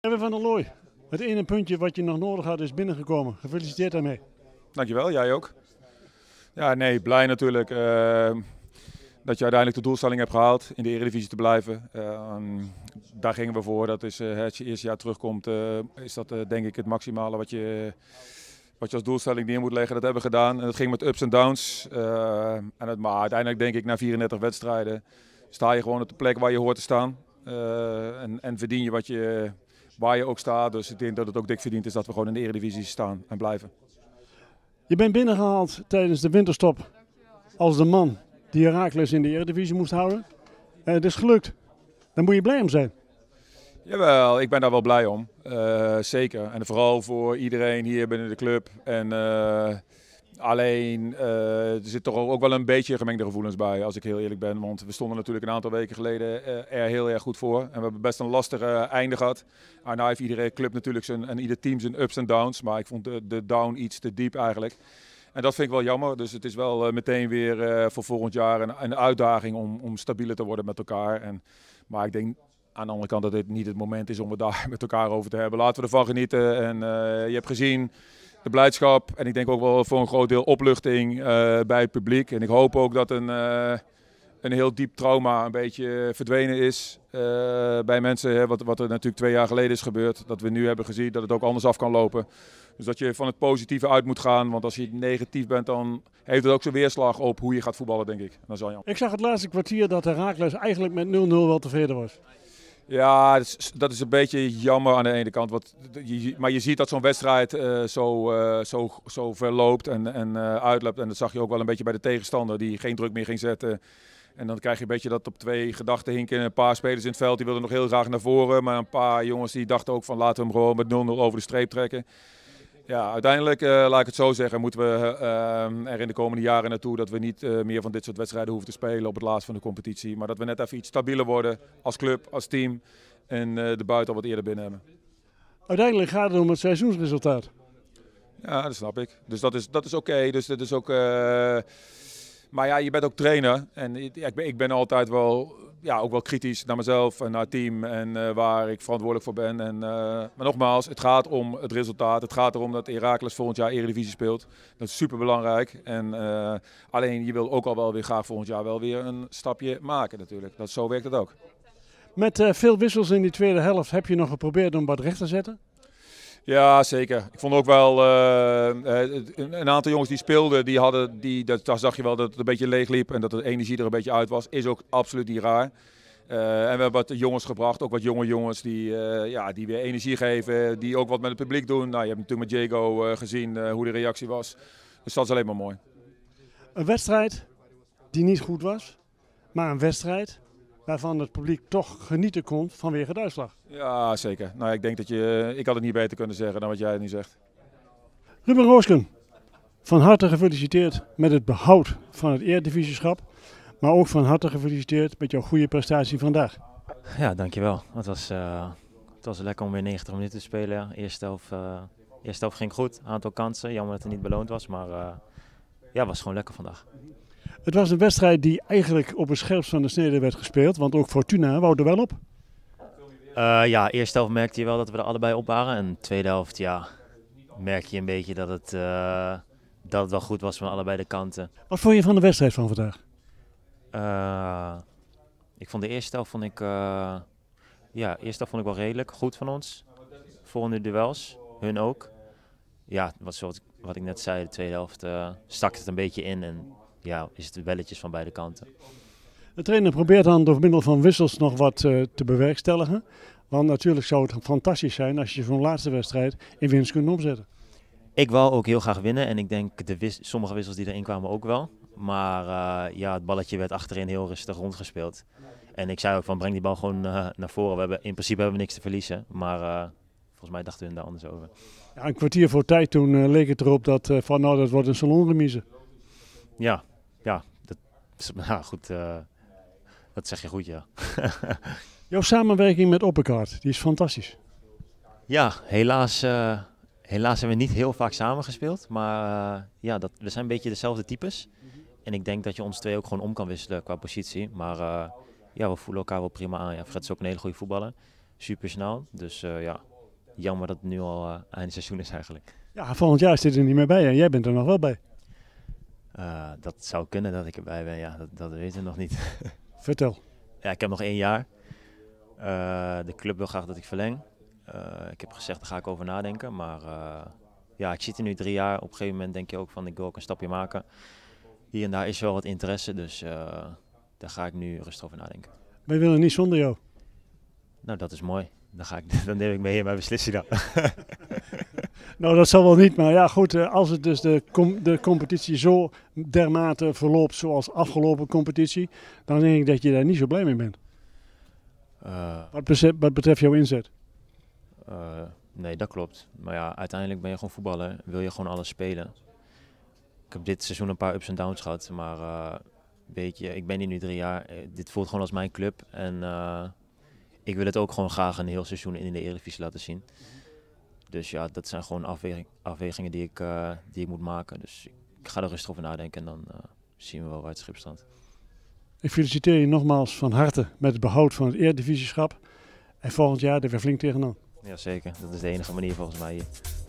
hebben van der Looy, het ene puntje wat je nog nodig had is binnengekomen. Gefeliciteerd daarmee. Dankjewel, jij ook. Ja, nee, blij natuurlijk eh, dat je uiteindelijk de doelstelling hebt gehaald in de Eredivisie te blijven. Ehm, daar gingen we voor. Dat is, uh, als je eerste jaar terugkomt, eh, is dat denk ik het maximale wat je, wat je als doelstelling neer moet leggen. Dat hebben we gedaan. En dat ging met ups en downs. en het, maar uiteindelijk denk ik na 34 wedstrijden sta je gewoon op de plek waar je hoort te staan. en, en verdien je wat je waar je ook staat. Dus ik denk dat het ook dik verdiend is dat we gewoon in de Eredivisie staan en blijven. Je bent binnengehaald tijdens de winterstop als de man die Herakles in de Eredivisie moest houden. Eh, het is gelukt. Dan moet je blij om zijn. Jawel, ik ben daar wel blij om. Eh, zeker. En vooral voor iedereen hier binnen de club. En eh, Alleen eh, er zit toch ook wel een beetje gemengde gevoelens bij, als ik heel eerlijk ben. Want we stonden natuurlijk een aantal weken geleden eh, er heel erg goed voor. En we hebben best een lastig eh, einde gehad. Arna heeft iedere club natuurlijk zijn, en ieder team zijn ups en downs. Maar ik vond de, de down iets te diep eigenlijk. En dat vind ik wel jammer. Dus het is wel meteen weer voor volgend jaar een, een uitdaging om, om, stabieler te worden met elkaar. En, maar ik denk aan de andere kant dat dit niet het moment is om het daar met elkaar over te hebben. Laten we ervan genieten. En je hebt gezien de blijdschap en ik denk ook wel voor een groot deel opluchting eh, bij het publiek. En ik hoop ook dat een, eh, een heel diep trauma een beetje verdwenen is eh, bij mensen. Hè, wat, wat er natuurlijk twee jaar geleden is gebeurd. Dat we nu hebben gezien dat het ook anders af kan lopen. Dus dat je van het positieve uit moet gaan. Want als je negatief bent, dan heeft het ook zijn weerslag op hoe je gaat voetballen, denk ik. Dan zal je... Ik zag het laatste kwartier dat Herakles eigenlijk met 0-0 wel tevreden was. Ja, dat is een beetje jammer aan de ene kant. Want, maar je ziet dat zo'n wedstrijd eh, zo, uh, zo, zo verloopt en, en eh, uitloopt. En dat zag je ook wel een beetje bij de tegenstander, die geen druk meer ging zetten. En dan krijg je een beetje dat op twee gedachten hinken. Een paar spelers in het veld die wilden nog heel graag naar voren. Maar een paar jongens die dachten ook van laten we hem gewoon met 0-0 over de streep trekken. Ja, uiteindelijk, eh, laat ik het zo zeggen, moeten we eh, er in de komende jaren naartoe dat we niet eh, meer van dit soort wedstrijden hoeven te spelen op het laatst van de competitie. Maar dat we net even iets stabieler worden als club, als team en de buiten wat eerder binnen hebben. Uiteindelijk gaat het om het seizoensresultaat. Ja, dat snap ik. Dus dat is, dat is oké. Dus dat is ook maar ja, je bent ook trainer. En ik ben, ik ben altijd wel, ja, ook wel kritisch naar mezelf en naar het team. En eh, waar ik verantwoordelijk voor ben. En, eh, maar nogmaals, het gaat om het resultaat. Het gaat erom dat Iraklis volgend jaar Eredivisie speelt. Dat is superbelangrijk. En, eh, alleen je wil ook al wel weer graag volgend jaar wel weer een stapje maken natuurlijk. Dat, zo werkt het ook. Met veel wissels in die tweede helft heb je nog geprobeerd om wat recht te zetten? Ja, zeker. Ik vond ook wel eh, eh, een aantal jongens die speelden, die hadden, die, dat, daar zag je wel dat het een beetje leeg liep en dat de energie er een beetje uit was. Is ook absoluut niet raar. Eh, en we hebben wat jongens gebracht, ook wat jonge jongens die, ja, die weer energie geven, die ook wat met het publiek doen. Nou, je hebt natuurlijk met Diego gezien hoe de reactie was. Dus dat is alleen maar mooi. Een wedstrijd die niet goed was, maar een wedstrijd waarvan het publiek toch genieten kon vanwege de uitslag. Ja, zeker. Nou, ik denk dat je, eh, ik had het niet beter kunnen zeggen dan wat jij nu zegt. Ruben Roosken, van harte gefeliciteerd met het behoud van het eredivisieschap. Maar ook van harte gefeliciteerd met jouw goede prestatie vandaag. Ja, dankjewel. Het was, eh, het was lekker om weer 90 minuten te spelen. Eerste helft, eh, eerste helft ging goed, aantal kansen. Jammer dat het niet beloond was, maar ja, het was gewoon lekker vandaag. Het was een wedstrijd die eigenlijk op het scherpst van de snede werd gespeeld. Want ook Fortuna wou er wel op. Uh, ja, eerste helft merkte je wel dat we er allebei op waren. En tweede helft, ja, merk je een beetje dat het, eh, dat wel goed was van allebei de kanten. Wat vond je van de wedstrijd van vandaag? Uh, ik vond de eerste helft vond ik, ja, eerste helft vond ik wel redelijk goed van ons. Volgende duels, hun ook. Ja, wat, wat ik net zei, de tweede helft stak het een beetje in en ja, is het belletjes van beide kanten. De trainer probeert dan door middel van wissels nog wat eh, te bewerkstelligen. Want natuurlijk zou het fantastisch zijn als je zo'n laatste wedstrijd in winst kunt omzetten. Ik wou ook heel graag winnen en ik denk de sommige wissels die erin kwamen ook wel. Maar eh, ja, het balletje werd achterin heel rustig rondgespeeld. En ik zei ook van breng die bal gewoon eh, naar voren. We hebben, in principe hebben we niks te verliezen, maar volgens mij dachten hun daar anders over. Ja, een kwartier voor tijd toen leek het erop dat van nou dat wordt een salonremise. Ja, ja. Dat, nou goed, eh, dat zeg je goed, ja. Jouw samenwerking met Oppercard, die is fantastisch. Ja, helaas, eh, helaas hebben we niet heel vaak samengespeeld. Maar eh, ja, dat, we zijn een beetje dezelfde types. En ik denk dat je ons twee ook gewoon om kan wisselen qua positie. Maar ja, we voelen elkaar wel prima aan. Ja, Fred is ook een hele goede voetballer. Super snel. Dus ja, jammer dat het nu al einde seizoen is eigenlijk. Ja, volgend jaar zit er niet meer bij en jij bent er nog wel bij. Eh, dat zou kunnen dat ik erbij ben, ja, dat, dat weten we nog niet. Vertel. Ja, ik heb nog één jaar. Eh, de club wil graag dat ik verleng. Eh, ik heb gezegd, daar ga ik over nadenken. Maar ja, ik zit er nu drie jaar. Op een gegeven moment denk je ook van, ik wil ook een stapje maken. Hier en daar is wel wat interesse, dus daar ga ik nu rustig over nadenken. Wij willen niet zonder jou. Nou, dat is mooi. Dan, ga ik, dan neem ik mee in mijn beslissing dan. Nou, dat zal wel niet. Maar ja, goed, eh, als het dus de, de competitie zo dermate verloopt zoals afgelopen competitie, dan denk ik dat je daar niet zo blij mee bent. Eh, wat, betreft, wat, betreft jouw inzet? Eh, nee, dat klopt. Maar ja, uiteindelijk ben je gewoon voetballer. Wil je gewoon alles spelen. Ik heb dit seizoen een paar ups en downs gehad. Maar uh, weet je, ik ben hier nu drie jaar. Dit voelt gewoon als mijn club. En ik wil het ook gewoon graag een heel seizoen in de Eredivisie laten zien. Dus ja, dat zijn gewoon afwegingen die ik, eh, die ik moet maken. Dus ik ga er rustig over nadenken en dan eh, zien we wel waar het schip staat. Ik feliciteer je nogmaals van harte met het behoud van het schap. En volgend jaar er weer flink tegenaan. Jazeker, dat is de enige manier volgens mij hier.